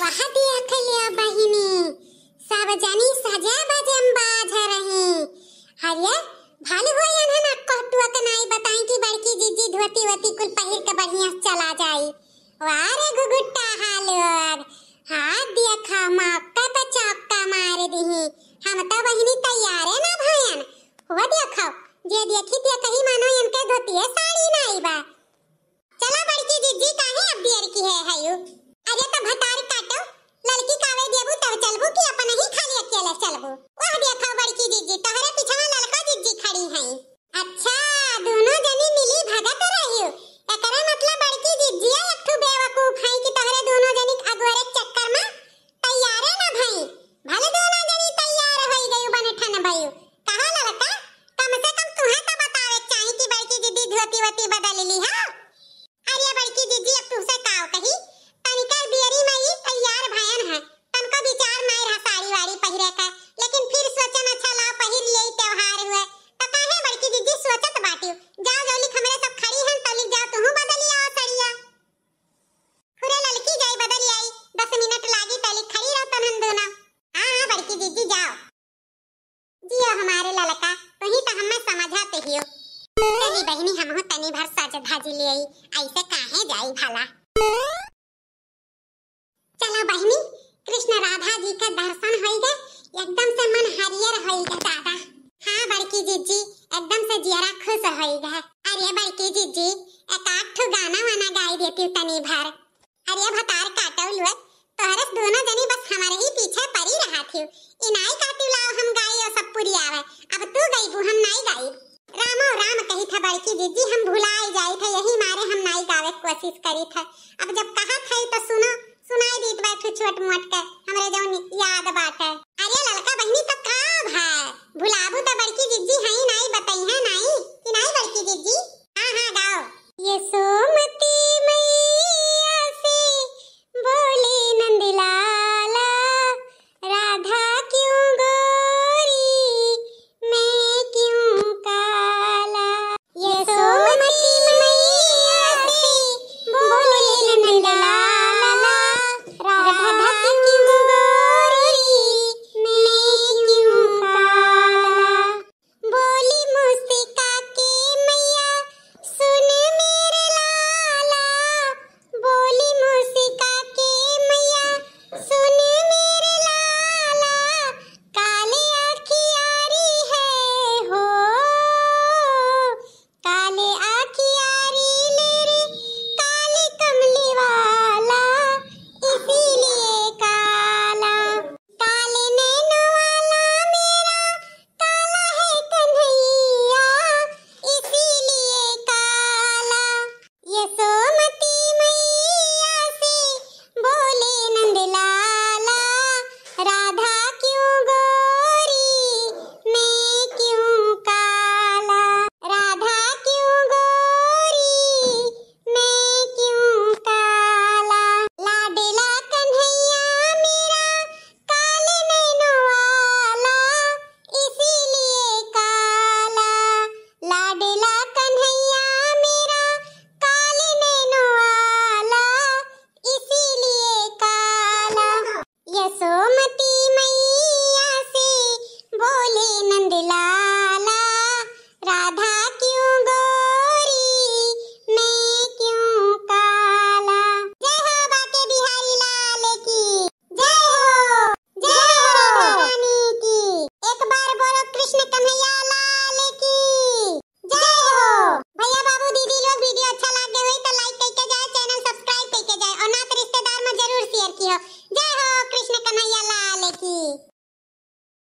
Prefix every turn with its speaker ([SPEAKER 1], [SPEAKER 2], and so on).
[SPEAKER 1] वहदी अखल्या बहिने सावजनी सजा बजम बाज रहे हरिया भालू हो या ना कहतुआ का नाई बताई कि बड़की जीजी धोती वती कुल पहिर का बढ़िया चला जाई वारे गुगुट्टा हालोग हाथ दिया खा माका पे चौका मारे दिही हम तो बहिनी तैयार है ना भयन हुआ दिया खाओ जे दिया खी दिया कहीं मानो इनके धोती है साड़ी नाई बा चला बड़की जीजी काहे अब दियर की है हयू अरे तो भत हूँ वह देखा बड़की जीजी तहरे पिछवा ललका जीजी खड़ी हैं अच्छा दोनों जनी मिली भगत तो रही एकरा मतलब बड़की जीजी एक ठू बेवकूफ हैं कि तहरे दोनों जनी अगोरे चक्कर में तैयार ना भाई भले दोनों जनी तैयार होई गई बने ठन भाई कहियो चली बहनी हो तनी भर सज भाजी ले आई ऐसे काहे जाई भला चलो बहनी कृष्ण राधा जी का दर्शन हो गए एकदम से मन हरियर हो गए दादा हाँ बड़की जीजी एकदम से जियरा खुश हो गए अरे बड़की जीजी एक आठ गाना वाना गाई देती तनी भर अरे भतार काटो लुअर तोहरस दोनों जनी बस हमारे ही पीछे पड़ी रहा थी जी हम भुलाए जाए थे यही मारे हम नाई गावे कोशिश करी था अब जब कहा था